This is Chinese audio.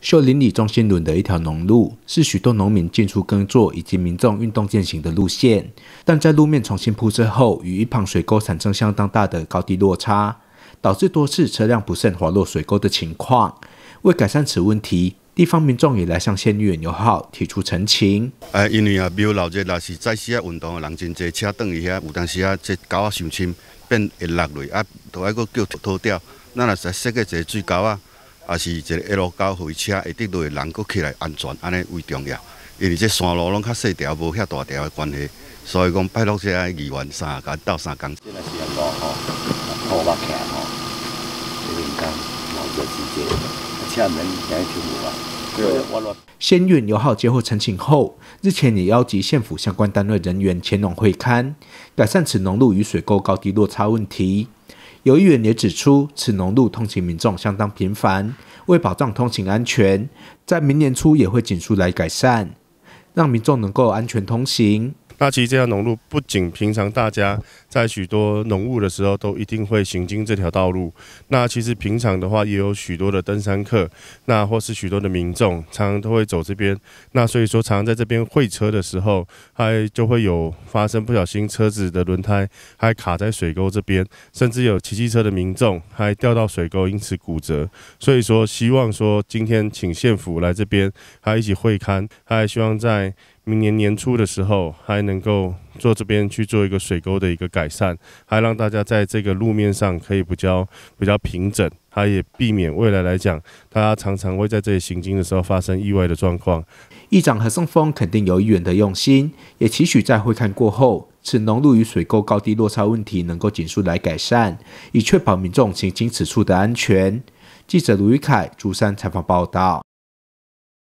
秀林里中心轮的一条农路，是许多农民进出耕作以及民众运动健行的路线。但在路面重新铺设后，与一旁水沟产生相当大的高低落差，导致多次车辆不慎滑落水沟的情况。为改善此问题，地方民众也来向县议员刘浩提出澄清。哎，因为啊，比如老街那是在时啊运动的人真多，车等一下，有当时啊，这沟啊太深，变会落落，啊，都爱个叫拖掉。那若是设计一个最高啊。也是一个 L 路到车，下得落的人，搁起来安全，安尼为重要。因为这山路拢较细条，无遐大条的关系，所以讲摆落车二万三，到三江。现在是很多吼，好难徛吼，一年工，两个季节，车免免去无啊。先运友好接获申请后，日前也邀集县府相关单位人员前往会勘，改善此农路与水沟高低落差问题。有议员也指出，此农路通勤民众相当频繁，为保障通勤安全，在明年初也会紧缩来改善，让民众能够安全通行。那其实这条农路不仅平常大家在许多农务的时候都一定会行经这条道路，那其实平常的话也有许多的登山客，那或是许多的民众常常都会走这边，那所以说常常在这边会车的时候，还就会有发生不小心车子的轮胎还卡在水沟这边，甚至有骑机车的民众还掉到水沟，因此骨折。所以说希望说今天请县府来这边还一起会勘，还希望在。明年年初的时候，还能够做这边去做一个水沟的一个改善，还让大家在这个路面上可以比较比较平整，它也避免未来来讲，大家常常会在这里行经的时候发生意外的状况。议长何盛峰肯定有议员的用心，也期许在会看过后，此农路与水沟高低落差问题能够紧速来改善，以确保民众行经此处的安全。记者卢裕凯竹山采访报道。